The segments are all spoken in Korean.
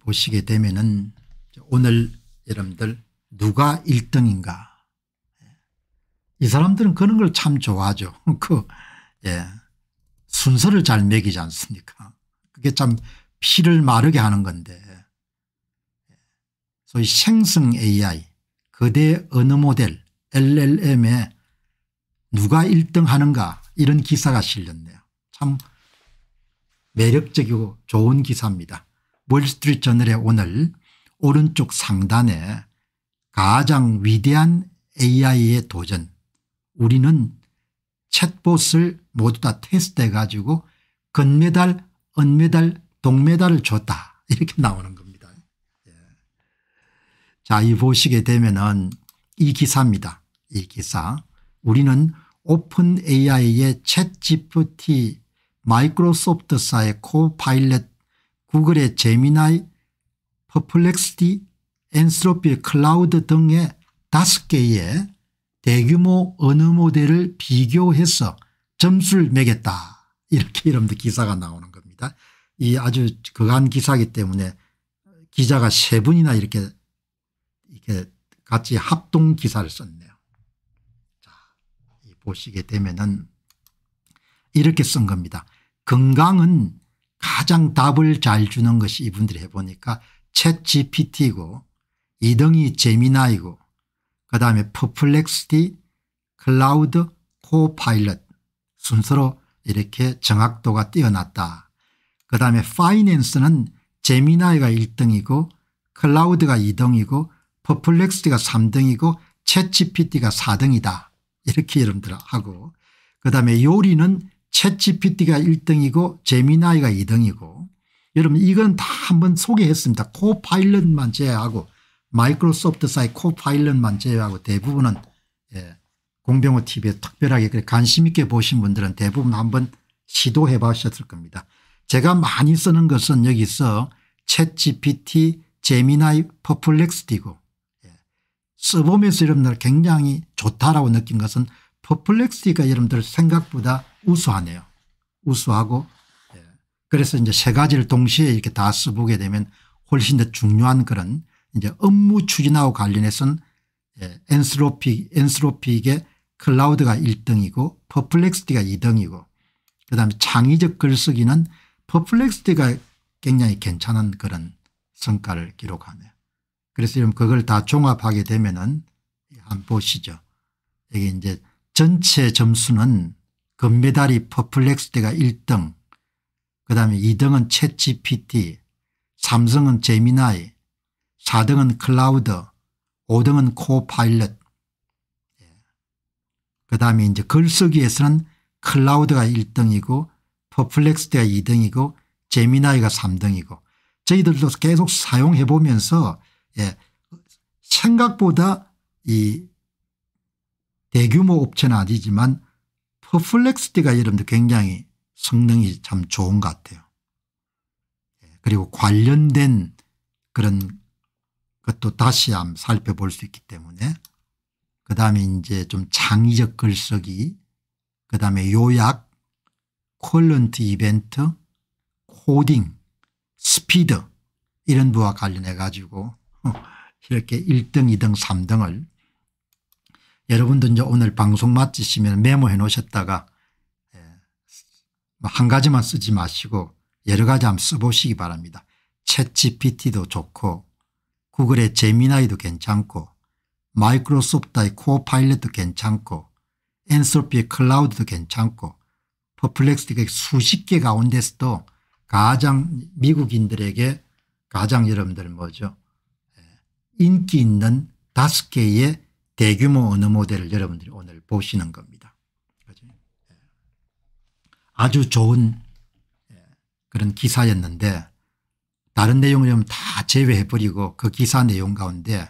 보시게 되면은 오늘 여러분들 누가 1등인가 예. 이 사람들은 그런 걸 참 좋아하죠. 그 예. 순서를 잘 매기지 않습니까 그게 참 피를 마르게 하는 건데 예. 소위 생성 AI 거대 언어 모델 LLM에 누가 1등 하는가 이런 기사가 실렸네요. 참 매력적이고 좋은 기사입니다. 월스트리트저널의 오늘 오른쪽 상단에 가장 위대한 AI의 도전 우리는 챗봇을 모두 다 테스트해 가지고 금메달 은메달 동메달을 줬다 이렇게 나오는 겁니다. 예. 자이 보시게 되면 은이 기사입니다. 이 기사 우리는 오픈 AI의 챗 GPT 마이크로소프트사의 코파일럿 구글의 제미나이, 퍼플렉스디 엔스로피 클라우드 등의 다섯 개의 대규모 언어 모델을 비교해서 점수를 매겼다. 이렇게 이름도 기사가 나오는 겁니다. 이 아주 그간 기사기 때문에 기자가 세 분이나 이렇게 이렇게 같이 합동 기사를 썼네요. 자, 보시게 되면은 이렇게 쓴 겁니다. 건강은 가장 답을 잘 주는 것이 이분들이 해보니까 챗 GPT고 2등이 제미나이고 그 다음에 퍼플렉스티 클라우드 코파일럿 순서로 이렇게 정확도가 뛰어났다. 그 다음에 파이낸스는 제미나이가 1등이고 클라우드가 2등이고 퍼플렉스티가 3등이고 챗GPT가 4등이다. 이렇게 여러분들 하고 그 다음에 요리는 챗GPT가 1등이고 제미나이가 2등이고 여러분 이건 다 한번 소개했습니다. 코파일럿만 제외하고 마이크로소프트사이 코파일럿만 제외하고 대부분은 예, 공병호 TV에 특별하게 관심 있게 보신 분들은 대부분 한번 시도해 봤셨을 겁니다. 제가 많이 쓰는 것은 여기서 챗GPT, 제미나이, 퍼플렉스티고 예. 써보면서 여러분들 굉장히 좋다라고 느낀 것은 퍼플렉스티가 여러분들 생각보다 우수하네요. 우수하고 예. 그래서 이제 세 가지를 동시에 이렇게 다 써보게 되면 훨씬 더 중요한 그런 이제 업무 추진하고 관련해서는 엔스로픽, 예, 엔스로픽의 클라우드가 1등이고 퍼플렉스티가 2등이고 그다음에 창의적 글쓰기는 퍼플렉스티가 굉장히 괜찮은 그런 성과를 기록하네요. 그래서 지금 그걸 다 종합하게 되면은 예, 한번 보시죠. 이게 이제 전체 점수는 금메달이 그 퍼플렉스대가 1등 그다음에 2등은 채 g p t 삼성은 제미나이 4등은 클라우드 5등은 코파일럿 예. 그다음에 이제 글쓰기에서는 클라우드가 1등이고 퍼플렉스대가 2등이고 제미나이가 3등이고 저희들도 계속 사용해 보면서 예, 생각보다 이 대규모 업체는 아니지만 그플렉스티가 여러분들 굉장히 성능이 참 좋은 것 같아요. 예, 그리고 관련된 그런 것도 다시 한번 살펴볼 수 있기 때문에 그 다음에 이제 좀 창의적 글쓰기 그 다음에 요약 콜런트 이벤트 코딩 스피드 이런 부와 관련해 가지고 이렇게 1등 2등 3등을 여러분도 이제 오늘 방송 마치시면 메모해 놓으셨다가 예, 뭐 한 가지만 쓰지 마시고 여러 가지 한번 써보시기 바랍니다. 챗GPT도 좋고 구글의 제미나이도 괜찮고 마이크로소프트의 코파일럿도 괜찮고 엔솔피의 클라우드도 괜찮고 퍼플렉스틱의 수십 개 가운데서도 가장 미국인들에게 가장 여러분들 뭐죠 예, 인기 있는 다섯 개의 대규모 언어 모델을 여러분들이 오늘 보시는 겁니다. 예. 아주 좋은 예, 그런 기사였는데 다른 내용을 다 제외해버리고 그 기사 내용 가운데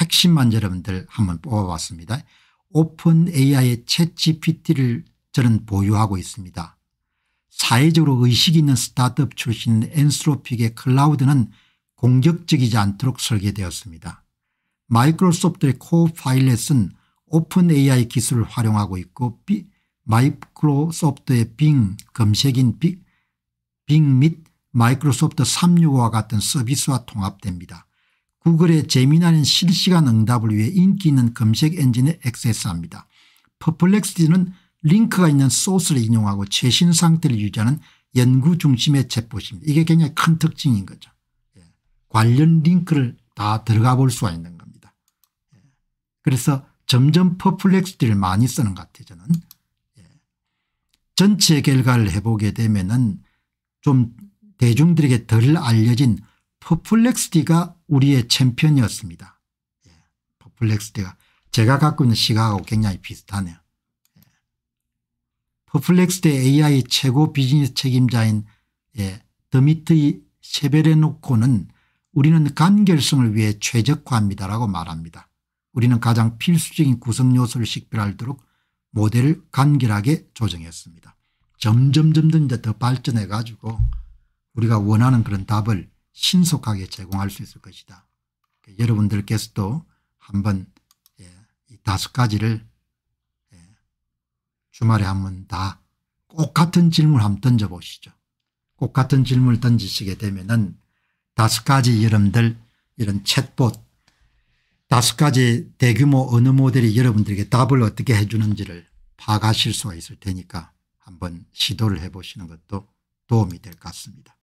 핵심만 여러분들 한번 뽑아봤습니다. 오픈 AI의 챗 GPT를 저는 보유하고 있습니다. 사회적으로 의식 있는 스타트업 출신 엔스로픽의 클라우드는 공격적이지 않도록 설계되었습니다. 마이크로소프트의 코파일럿은 오픈 AI 기술을 활용하고 있고 비, 마이크로소프트의 빙 검색인 비, 빙및 마이크로소프트 365와 같은 서비스와 통합됩니다. 구글의 재미나는 실시간 응답을 위해 인기 있는 검색 엔진에 액세스합니다. 퍼플렉스티는 링크가 있는 소스를 인용하고 최신 상태를 유지하는 연구 중심의 챗봇입니다. 이게 굉장히 큰 특징인 거죠. 예. 관련 링크를 다 들어가 볼 수가 있는 거죠. 그래서 점점 퍼플렉시티를 많이 쓰는 것 같아요 저는. 예. 전체 결과를 해보게 되면 은좀 대중들에게 덜 알려진 퍼플렉시티가 우리의 챔피언이었습니다. 예. 퍼플렉시티가 제가 갖고 있는 시각하고 굉장히 비슷하네요. 예. 퍼플렉시티 AI 최고 비즈니스 책임자인 예. 드미트리 셰베레노코는 우리는 간결성을 위해 최적화합니다라고 말합니다. 우리는 가장 필수적인 구성요소를 식별하도록 모델을 간결하게 조정했습니다. 점점 점점 더 발전해 가지고 우리가 원하는 그런 답을 신속하게 제공할 수 있을 것이다. 여러분들께서도 한번 예, 이 다섯 가지를 예, 주말에 한번 다 꼭 같은 질문을 한번 던져보시죠. 꼭 같은 질문을 던지시게 되면은 다섯 가지 여러분들 이런 챗봇 다섯 가지 대규모 어느 모델이 여러분들에게 답을 어떻게 해 주는지를 파악하실 수가 있을 테니까 한번 시도를 해 보시는 것도 도움이 될 것 같습니다.